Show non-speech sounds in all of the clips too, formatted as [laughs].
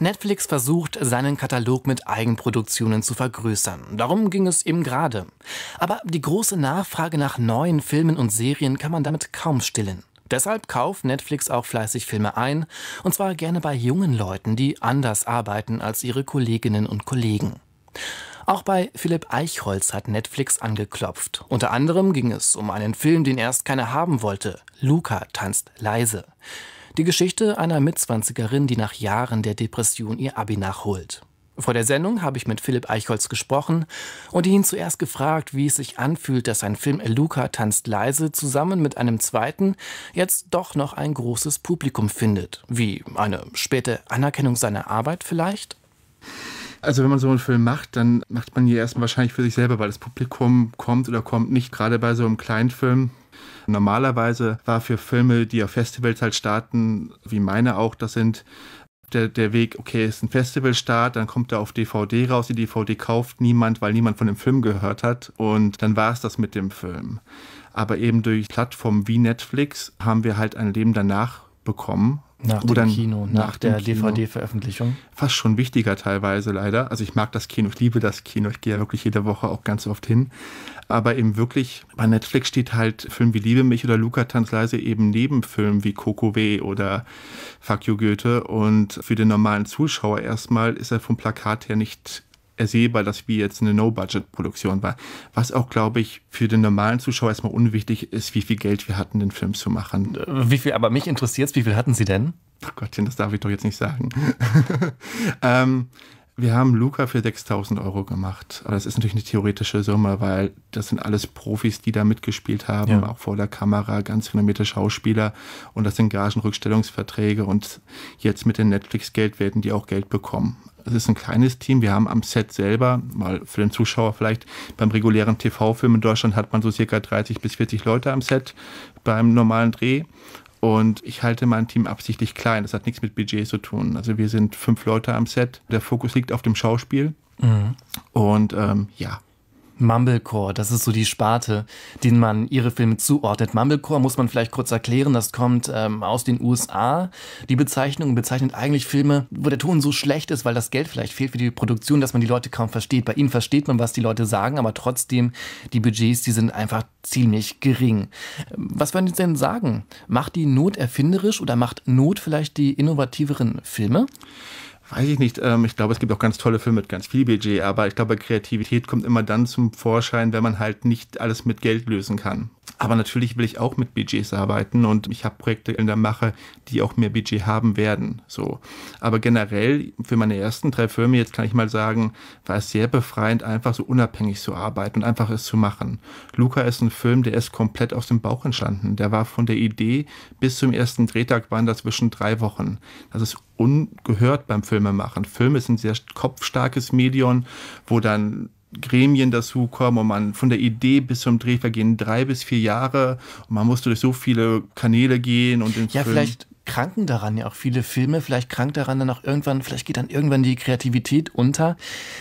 Netflix versucht, seinen Katalog mit Eigenproduktionen zu vergrößern. Darum ging es eben gerade. Aber die große Nachfrage nach neuen Filmen und Serien kann man damit kaum stillen. Deshalb kauft Netflix auch fleißig Filme ein, und zwar gerne bei jungen Leuten, die anders arbeiten als ihre Kolleginnen und Kollegen. Auch bei Philipp Eichholz hat Netflix angeklopft. Unter anderem ging es um einen Film, den erst keiner haben wollte. Luca tanzt leise. Die Geschichte einer Mitzwanzigerin, die nach Jahren der Depression ihr Abi nachholt. Vor der Sendung habe ich mit Philipp Eichholz gesprochen und ihn zuerst gefragt, wie es sich anfühlt, dass sein Film Luca tanzt leise zusammen mit einem zweiten jetzt doch noch ein großes Publikum findet. Wie eine späte Anerkennung seiner Arbeit vielleicht? Also wenn man so einen Film macht, dann macht man ihn erstmal wahrscheinlich für sich selber, weil das Publikum kommt oder kommt nicht, gerade bei so einem kleinen Film. Normalerweise war für Filme, die auf Festivals halt starten, wie meine auch, das sind der, der Weg, okay, ist ein Festivalstart, dann kommt er auf DVD raus, die DVD kauft niemand, weil niemand von dem Film gehört hat und dann war es das mit dem Film. Aber eben durch Plattformen wie Netflix haben wir halt ein Leben danach bekommen. Nach dem Kino, nach, nach dem der DVD-Veröffentlichung. Fast schon wichtiger teilweise leider. Also ich mag das Kino, ich liebe das Kino, ich gehe ja wirklich jede Woche auch ganz oft hin. Aber eben wirklich, bei Netflix steht halt Film wie Liebe mich oder Luca leise eben neben Filmen wie Coco W. oder Fuck You Goethe. Und für den normalen Zuschauer erstmal ist er vom Plakat her nicht ersehbar, dass wir jetzt eine No-Budget-Produktion war. Was auch, glaube ich, für den normalen Zuschauer erstmal unwichtig ist, wie viel Geld wir hatten, den Film zu machen. Äh, wie viel, aber mich interessiert es, wie viel hatten Sie denn? Oh Gottchen, das darf ich doch jetzt nicht sagen. [laughs] ähm, wir haben Luca für 6000 Euro gemacht. Aber das ist natürlich eine theoretische Summe, weil das sind alles Profis, die da mitgespielt haben, ja. auch vor der Kamera, ganz renommierte Schauspieler. Und das sind Gagenrückstellungsverträge. Und jetzt mit dem Netflix-Geld werden die auch Geld bekommen. Es ist ein kleines Team. Wir haben am Set selber, mal für den Zuschauer vielleicht, beim regulären TV-Film in Deutschland hat man so circa 30 bis 40 Leute am Set beim normalen Dreh. Und ich halte mein Team absichtlich klein. Das hat nichts mit Budget zu tun. Also wir sind fünf Leute am Set. Der Fokus liegt auf dem Schauspiel. Mhm. Und ähm, ja, Mumblecore, das ist so die Sparte, den man ihre Filme zuordnet. Mumblecore muss man vielleicht kurz erklären, das kommt ähm, aus den USA. Die Bezeichnung bezeichnet eigentlich Filme, wo der Ton so schlecht ist, weil das Geld vielleicht fehlt für die Produktion, dass man die Leute kaum versteht. Bei ihnen versteht man, was die Leute sagen, aber trotzdem, die Budgets, die sind einfach ziemlich gering. Was würden Sie denn sagen? Macht die Not erfinderisch oder macht Not vielleicht die innovativeren Filme? weiß ich nicht, ähm, ich glaube, es gibt auch ganz tolle Filme mit ganz viel Budget, aber ich glaube, Kreativität kommt immer dann zum Vorschein, wenn man halt nicht alles mit Geld lösen kann. Aber natürlich will ich auch mit Budgets arbeiten und ich habe Projekte in der Mache, die auch mehr Budget haben werden. So. Aber generell für meine ersten drei Filme, jetzt kann ich mal sagen, war es sehr befreiend, einfach so unabhängig zu arbeiten und einfach es zu machen. Luca ist ein Film, der ist komplett aus dem Bauch entstanden. Der war von der Idee bis zum ersten Drehtag waren dazwischen drei Wochen. Das ist ungehört beim Filmemachen. Filme sind sehr kopfstarkes Medium, wo dann Gremien dazukommen und man von der Idee bis zum Dreh vergehen drei bis vier Jahre und man musste durch so viele Kanäle gehen und ins Ja, Film. vielleicht kranken daran ja auch viele Filme, vielleicht krankt daran dann auch irgendwann, vielleicht geht dann irgendwann die Kreativität unter.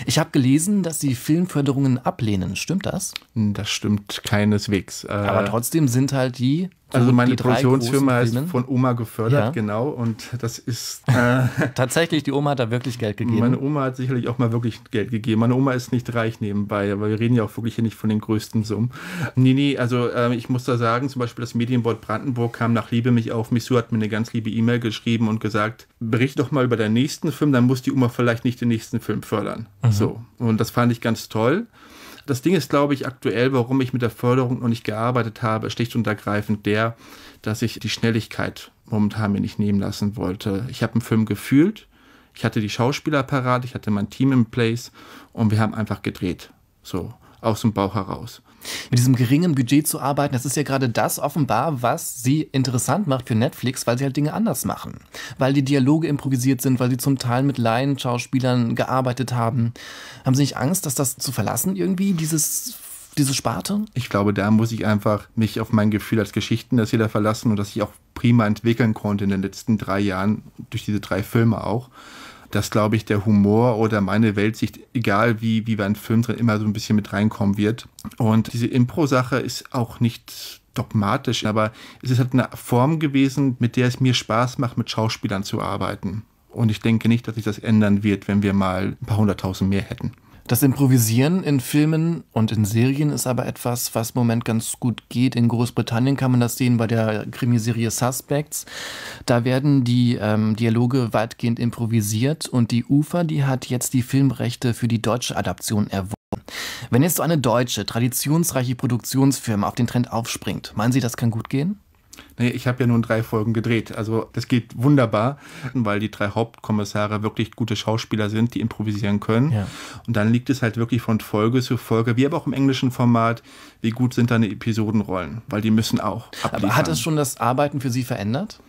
Ich habe gelesen, dass sie Filmförderungen ablehnen, stimmt das? Hm, das stimmt keineswegs. Äh, Aber trotzdem sind halt die also meine Produktionsfirma ist von Oma gefördert, ja. genau. Und das ist [laughs] äh, tatsächlich die Oma hat da wirklich Geld gegeben. Meine Oma hat sicherlich auch mal wirklich Geld gegeben. Meine Oma ist nicht reich nebenbei, aber wir reden ja auch wirklich hier nicht von den größten Summen. Nee, nee, also äh, ich muss da sagen, zum Beispiel das Medienbord Brandenburg kam nach Liebe mich auf. Misu hat mir eine ganz liebe E-Mail geschrieben und gesagt, bericht doch mal über deinen nächsten Film, dann muss die Oma vielleicht nicht den nächsten Film fördern. Mhm. So. Und das fand ich ganz toll. Das Ding ist, glaube ich, aktuell, warum ich mit der Förderung noch nicht gearbeitet habe, schlicht und ergreifend der, dass ich die Schnelligkeit momentan mir nicht nehmen lassen wollte. Ich habe einen Film gefühlt, ich hatte die Schauspieler parat, ich hatte mein Team in place und wir haben einfach gedreht. So, aus dem Bauch heraus. Mit diesem geringen Budget zu arbeiten, das ist ja gerade das offenbar, was sie interessant macht für Netflix, weil sie halt Dinge anders machen. Weil die Dialoge improvisiert sind, weil sie zum Teil mit Laienschauspielern gearbeitet haben. Haben sie nicht Angst, dass das zu verlassen irgendwie, dieses diese Sparte? Ich glaube, da muss ich einfach mich auf mein Gefühl als Geschichtenerzähler verlassen und dass ich auch prima entwickeln konnte in den letzten drei Jahren durch diese drei Filme auch dass, glaube ich, der Humor oder meine Weltsicht, egal wie, wie bei einem Film drin, immer so ein bisschen mit reinkommen wird. Und diese Impro-Sache ist auch nicht dogmatisch, aber es ist halt eine Form gewesen, mit der es mir Spaß macht, mit Schauspielern zu arbeiten. Und ich denke nicht, dass sich das ändern wird, wenn wir mal ein paar hunderttausend mehr hätten. Das Improvisieren in Filmen und in Serien ist aber etwas, was im Moment ganz gut geht. In Großbritannien kann man das sehen bei der Krimiserie Suspects. Da werden die ähm, Dialoge weitgehend improvisiert und die UFA, die hat jetzt die Filmrechte für die deutsche Adaption erworben. Wenn jetzt so eine deutsche, traditionsreiche Produktionsfirma auf den Trend aufspringt, meinen Sie, das kann gut gehen? Naja, ich habe ja nun drei Folgen gedreht. Also das geht wunderbar, weil die drei Hauptkommissare wirklich gute Schauspieler sind, die improvisieren können. Ja. Und dann liegt es halt wirklich von Folge zu Folge, wie aber auch im englischen Format, wie gut sind deine Episodenrollen, weil die müssen auch. Abliefern. Aber hat es schon das Arbeiten für Sie verändert?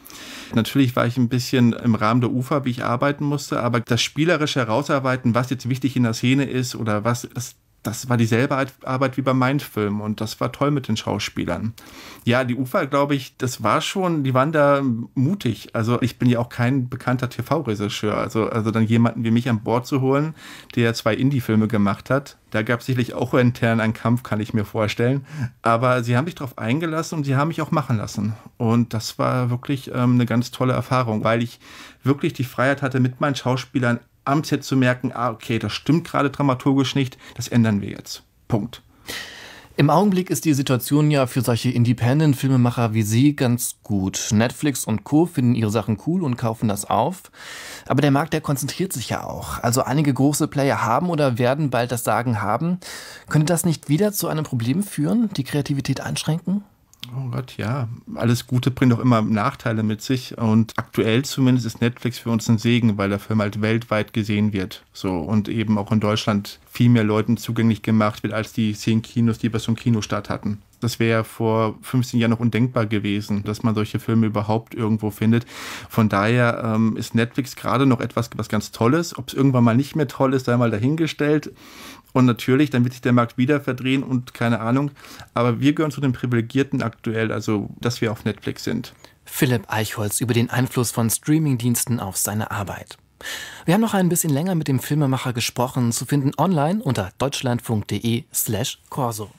Natürlich war ich ein bisschen im Rahmen der Ufer, wie ich arbeiten musste, aber das spielerische Herausarbeiten, was jetzt wichtig in der Szene ist oder was, das das war dieselbe Arbeit wie bei meinen Filmen und das war toll mit den Schauspielern. Ja, die UFA, glaube ich, das war schon, die waren da mutig. Also ich bin ja auch kein bekannter TV-Regisseur. Also, also dann jemanden wie mich an Bord zu holen, der zwei Indie-Filme gemacht hat. Da gab es sicherlich auch intern einen Kampf, kann ich mir vorstellen. Aber sie haben sich darauf eingelassen und sie haben mich auch machen lassen. Und das war wirklich ähm, eine ganz tolle Erfahrung, weil ich wirklich die Freiheit hatte, mit meinen Schauspielern am Set zu merken, ah, okay, das stimmt gerade dramaturgisch nicht, das ändern wir jetzt. Punkt. Im Augenblick ist die Situation ja für solche Independent-Filmemacher wie Sie ganz gut. Netflix und Co. finden ihre Sachen cool und kaufen das auf. Aber der Markt, der konzentriert sich ja auch. Also einige große Player haben oder werden bald das Sagen haben. Könnte das nicht wieder zu einem Problem führen, die Kreativität einschränken? Oh Gott, ja. Alles Gute bringt auch immer Nachteile mit sich. Und aktuell zumindest ist Netflix für uns ein Segen, weil der Film halt weltweit gesehen wird. So und eben auch in Deutschland viel mehr Leuten zugänglich gemacht wird als die zehn Kinos, die wir so zum Kinostart hatten. Das wäre vor 15 Jahren noch undenkbar gewesen, dass man solche Filme überhaupt irgendwo findet. Von daher ähm, ist Netflix gerade noch etwas was ganz Tolles. Ob es irgendwann mal nicht mehr toll ist, sei mal dahingestellt. Und natürlich, dann wird sich der Markt wieder verdrehen und keine Ahnung. Aber wir gehören zu den Privilegierten aktuell, also dass wir auf Netflix sind. Philipp Eichholz über den Einfluss von Streamingdiensten auf seine Arbeit. Wir haben noch ein bisschen länger mit dem Filmemacher gesprochen, zu finden online unter deutschlandfunk.de slash Corso.